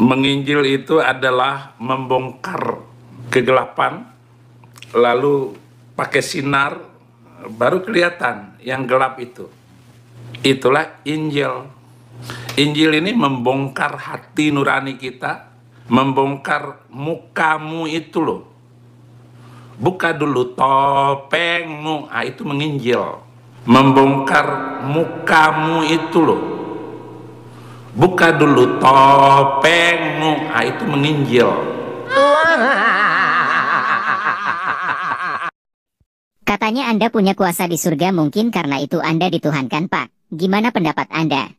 Menginjil itu adalah membongkar kegelapan, lalu pakai sinar, baru kelihatan yang gelap itu. Itulah Injil. Injil ini membongkar hati nurani kita, membongkar mukamu itu loh. Buka dulu topengmu, ah itu menginjil. Membongkar mukamu itu loh buka dulu topengmu ah itu menginjil katanya anda punya kuasa di surga mungkin karena itu anda dituhankan pak gimana pendapat anda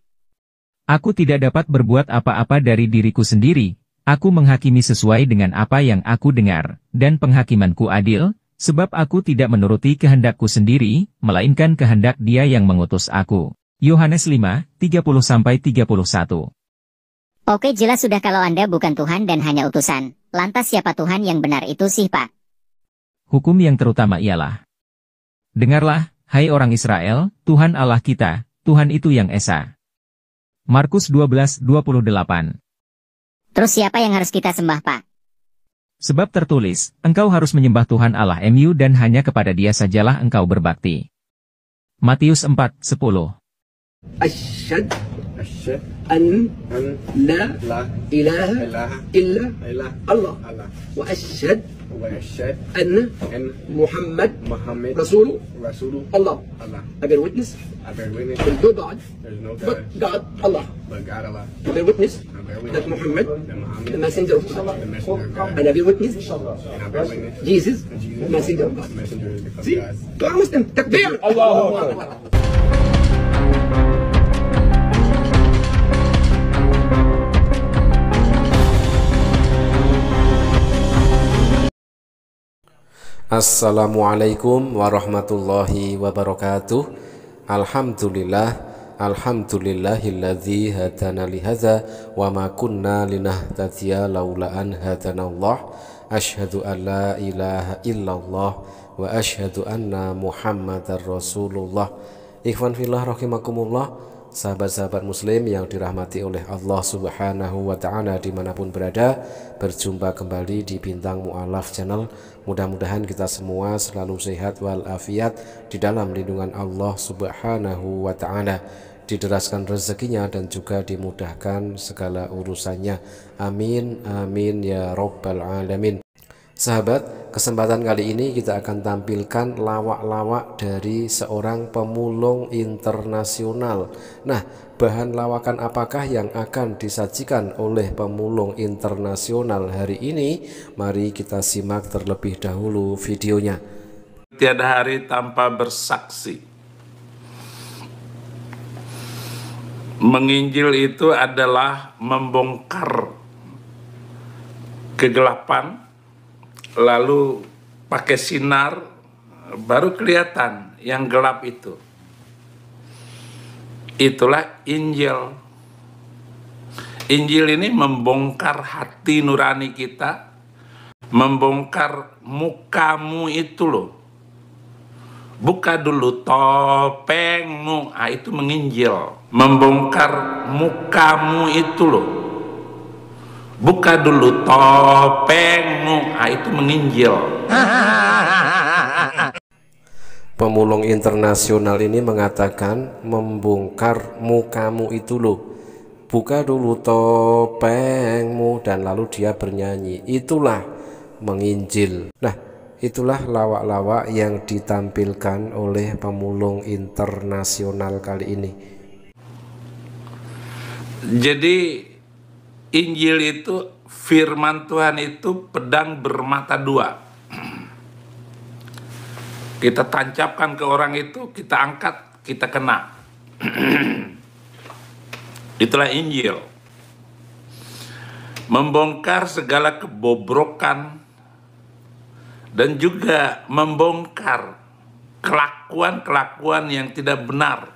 aku tidak dapat berbuat apa-apa dari diriku sendiri aku menghakimi sesuai dengan apa yang aku dengar dan penghakimanku adil sebab aku tidak menuruti kehendakku sendiri melainkan kehendak dia yang mengutus aku Yohanes 5, 30-31 Oke jelas sudah kalau Anda bukan Tuhan dan hanya utusan, lantas siapa Tuhan yang benar itu sih Pak? Hukum yang terutama ialah Dengarlah, hai orang Israel, Tuhan Allah kita, Tuhan itu yang Esa. Markus 12, 28 Terus siapa yang harus kita sembah Pak? Sebab tertulis, engkau harus menyembah Tuhan Allah MU dan hanya kepada dia sajalah engkau berbakti. Matius 4, 10 أشهد أن لا إله إلا الله وأشهد أن محمد رسول الله الله I bear witness there is no God but God Allah but I bear witness that Muhammad the messenger of Allah and I bear witness Jesus the messenger of God see God Muslim تكبير Assalamualaikum warahmatullahi wabarakatuh Alhamdulillah Alhamdulillahilladzi hadana lihadza wa ma kunna linahtadiya laula an hadanallah asyhadu an la ilaha illallah wa asyhadu anna muhammadar rasulullah Ikhwan fillah rahimakumullah sahabat-sahabat muslim yang dirahmati oleh Allah subhanahu wa ta'ala dimanapun berada berjumpa kembali di Bintang Mu'alaf channel mudah-mudahan kita semua selalu sehat walafiat di dalam lindungan Allah subhanahu wa ta'ala dideraskan rezekinya dan juga dimudahkan segala urusannya amin amin ya rabbal alamin Sahabat, kesempatan kali ini kita akan tampilkan lawak-lawak dari seorang pemulung internasional. Nah, bahan lawakan apakah yang akan disajikan oleh pemulung internasional hari ini? Mari kita simak terlebih dahulu videonya. Tiada hari tanpa bersaksi. Menginjil itu adalah membongkar kegelapan lalu pakai sinar baru kelihatan yang gelap itu. Itulah Injil. Injil ini membongkar hati nurani kita, membongkar mukamu itu loh. Buka dulu topengmu, ah itu menginjil, membongkar mukamu itu loh buka dulu topengmu ah itu menginjil pemulung internasional ini mengatakan membongkar mukamu itu loh buka dulu topengmu dan lalu dia bernyanyi itulah menginjil nah itulah lawak-lawak yang ditampilkan oleh pemulung internasional kali ini jadi Injil itu firman Tuhan itu pedang bermata dua. Kita tancapkan ke orang itu, kita angkat, kita kena. Itulah Injil. Membongkar segala kebobrokan dan juga membongkar kelakuan-kelakuan yang tidak benar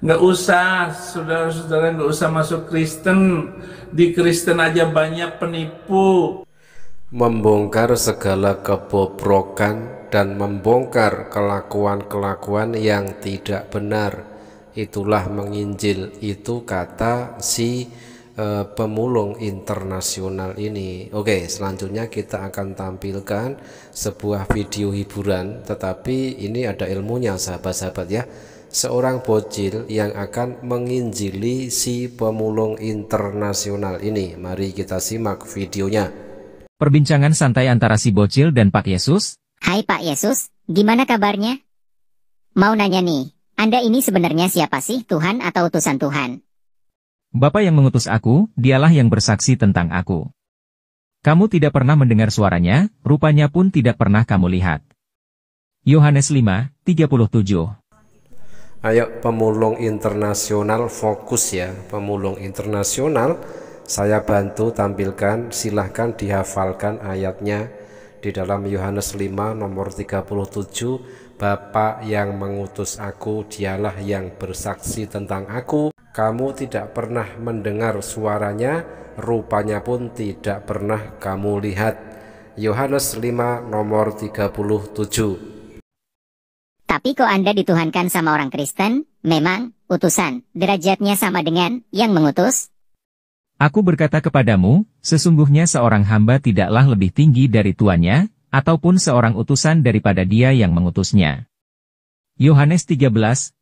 Nggak usah, saudara-saudara nggak usah masuk Kristen. Di Kristen aja banyak penipu. Membongkar segala kebobrokan dan membongkar kelakuan-kelakuan yang tidak benar. Itulah menginjil, itu kata si e, pemulung internasional ini. Oke, selanjutnya kita akan tampilkan sebuah video hiburan, tetapi ini ada ilmunya, sahabat-sahabat ya seorang bocil yang akan menginjili si pemulung internasional ini. Mari kita simak videonya. Perbincangan santai antara si bocil dan Pak Yesus. Hai Pak Yesus, gimana kabarnya? Mau nanya nih, Anda ini sebenarnya siapa sih, Tuhan atau utusan Tuhan? Bapak yang mengutus aku, dialah yang bersaksi tentang aku. Kamu tidak pernah mendengar suaranya, rupanya pun tidak pernah kamu lihat. Yohanes 5, 37 Ayo pemulung internasional fokus ya, pemulung internasional saya bantu tampilkan, silahkan dihafalkan ayatnya di dalam Yohanes 5 nomor 37, Bapa yang mengutus aku, dialah yang bersaksi tentang aku. Kamu tidak pernah mendengar suaranya, rupanya pun tidak pernah kamu lihat. Yohanes 5 nomor 37 tapi kok Anda dituhankan sama orang Kristen? Memang, utusan, derajatnya sama dengan yang mengutus? Aku berkata kepadamu, sesungguhnya seorang hamba tidaklah lebih tinggi dari tuannya, ataupun seorang utusan daripada dia yang mengutusnya. Yohanes 13,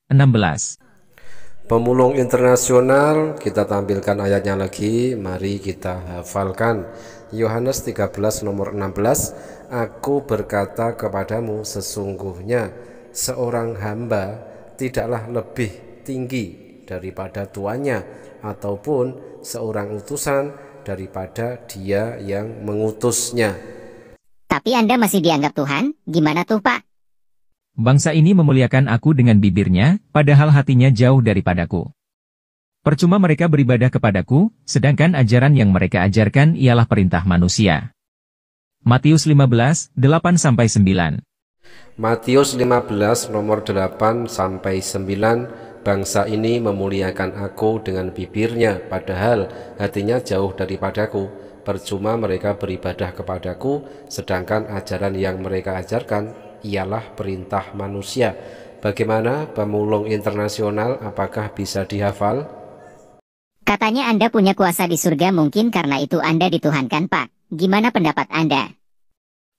16 Pemulung internasional, kita tampilkan ayatnya lagi, mari kita hafalkan. Yohanes 13 nomor 16, Aku berkata kepadamu sesungguhnya, seorang hamba tidaklah lebih tinggi daripada tuannya ataupun seorang utusan daripada dia yang mengutusnya. Tapi Anda masih dianggap Tuhan, gimana tuh Pak? Bangsa ini memuliakan aku dengan bibirnya, padahal hatinya jauh daripadaku. Percuma mereka beribadah kepadaku, sedangkan ajaran yang mereka ajarkan ialah perintah manusia. Matius 15, 8-9 Matius 15 nomor 8 sampai 9 Bangsa ini memuliakan aku dengan bibirnya padahal hatinya jauh daripadaku Percuma mereka beribadah kepadaku sedangkan ajaran yang mereka ajarkan ialah perintah manusia Bagaimana pemulung internasional apakah bisa dihafal? Katanya Anda punya kuasa di surga mungkin karena itu Anda dituhankan Pak Gimana pendapat Anda?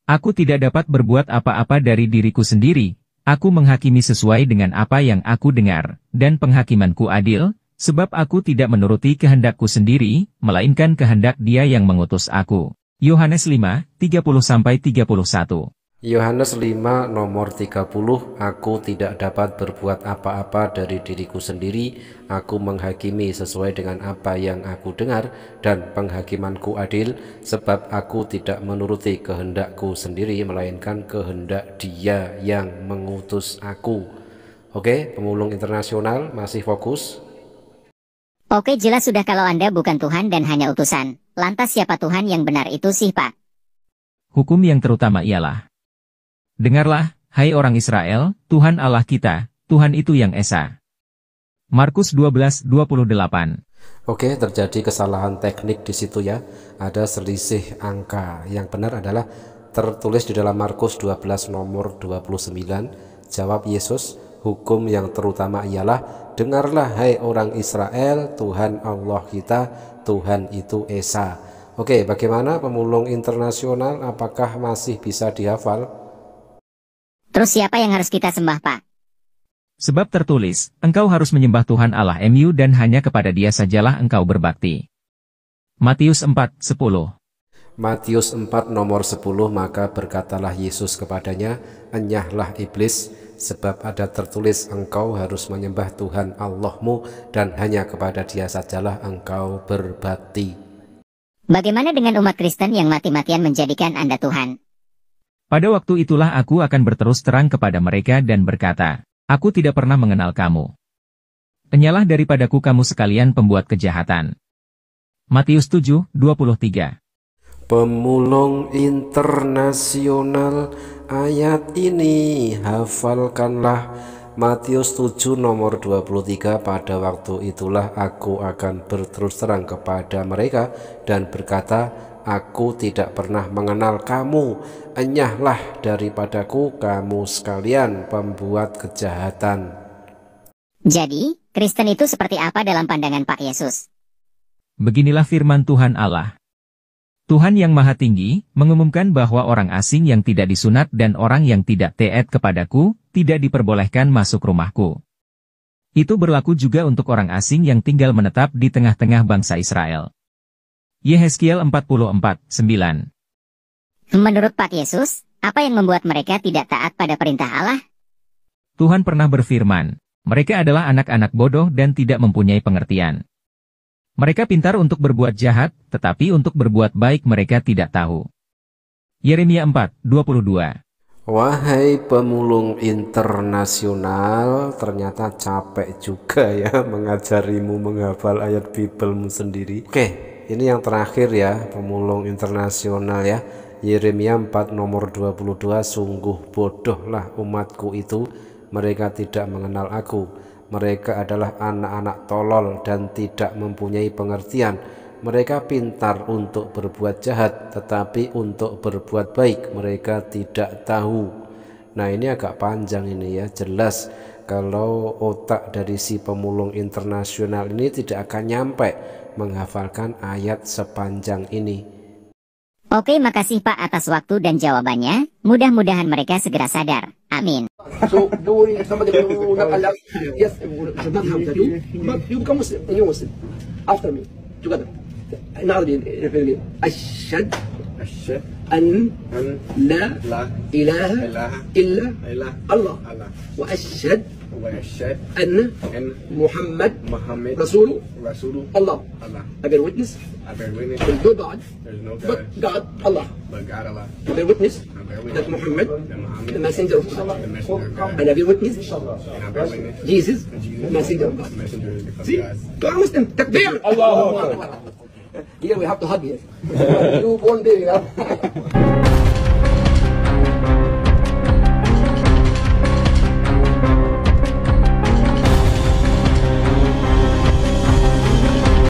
Aku tidak dapat berbuat apa-apa dari diriku sendiri, aku menghakimi sesuai dengan apa yang aku dengar, dan penghakimanku adil, sebab aku tidak menuruti kehendakku sendiri, melainkan kehendak dia yang mengutus aku. Yohanes 5, 30-31 Yohanes 5 nomor 30 Aku tidak dapat berbuat apa-apa dari diriku sendiri Aku menghakimi sesuai dengan apa yang aku dengar Dan penghakimanku adil Sebab aku tidak menuruti kehendakku sendiri Melainkan kehendak dia yang mengutus aku Oke, pemulung internasional masih fokus Oke jelas sudah kalau Anda bukan Tuhan dan hanya utusan Lantas siapa Tuhan yang benar itu sih Pak? Hukum yang terutama ialah Dengarlah, hai orang Israel, Tuhan Allah kita, Tuhan itu yang Esa. Markus 12:28. Oke, terjadi kesalahan teknik di situ ya. Ada selisih angka. Yang benar adalah tertulis di dalam Markus 12 nomor 29. Jawab Yesus, hukum yang terutama ialah dengarlah hai orang Israel, Tuhan Allah kita, Tuhan itu Esa. Oke, bagaimana pemulung internasional apakah masih bisa dihafal? Terus siapa yang harus kita sembah Pak? Sebab tertulis, engkau harus menyembah Tuhan Allah MU dan hanya kepada dia sajalah engkau berbakti. Matius 4, 10 Matius 4 nomor 10 maka berkatalah Yesus kepadanya, Enyahlah iblis, sebab ada tertulis engkau harus menyembah Tuhan Allahmu dan hanya kepada dia sajalah engkau berbakti. Bagaimana dengan umat Kristen yang mati-matian menjadikan Anda Tuhan? Pada waktu itulah aku akan berterus terang kepada mereka dan berkata, Aku tidak pernah mengenal kamu. Enyalah daripadaku kamu sekalian pembuat kejahatan. Matius 7, 23 Pemulung internasional ayat ini hafalkanlah Matius 7 nomor 23 pada waktu itulah aku akan berterus terang kepada mereka dan berkata Aku tidak pernah mengenal kamu, enyahlah daripadaku kamu sekalian pembuat kejahatan. Jadi, Kristen itu seperti apa dalam pandangan Pak Yesus? Beginilah firman Tuhan Allah. Tuhan yang Maha Tinggi, mengumumkan bahwa orang asing yang tidak disunat dan orang yang tidak teet kepadaku, tidak diperbolehkan masuk rumahku. Itu berlaku juga untuk orang asing yang tinggal menetap di tengah-tengah bangsa Israel. Yehezkiel 44, 9 Menurut Pak Yesus, apa yang membuat mereka tidak taat pada perintah Allah? Tuhan pernah berfirman, mereka adalah anak-anak bodoh dan tidak mempunyai pengertian. Mereka pintar untuk berbuat jahat, tetapi untuk berbuat baik mereka tidak tahu. Yeremia 4, 22 Wahai pemulung internasional, ternyata capek juga ya mengajarimu menghafal ayat Bibelmu sendiri. Oke, ini yang terakhir ya pemulung internasional ya Yeremia 4 nomor 22 sungguh bodohlah umatku itu mereka tidak mengenal aku mereka adalah anak-anak tolol dan tidak mempunyai pengertian mereka pintar untuk berbuat jahat tetapi untuk berbuat baik mereka tidak tahu nah ini agak panjang ini ya jelas kalau otak dari si pemulung internasional ini tidak akan nyampe menghafalkan ayat sepanjang ini. Oke, makasih Pak atas waktu dan jawabannya. Mudah-mudahan mereka segera sadar. Amin. So yes, after me together. Ashad Allah. والشهادة أن أن محمد Muhammad رسول الله Allah. Allah. I bear witness I there's no God there's no God but God Allah. but God Allah. I bear witness that Muhammad that the messenger of God. And I bear witness Jesus, The messenger of God. See? God Muslim. Takbir. Allahu Here we have to hug here. you born baby.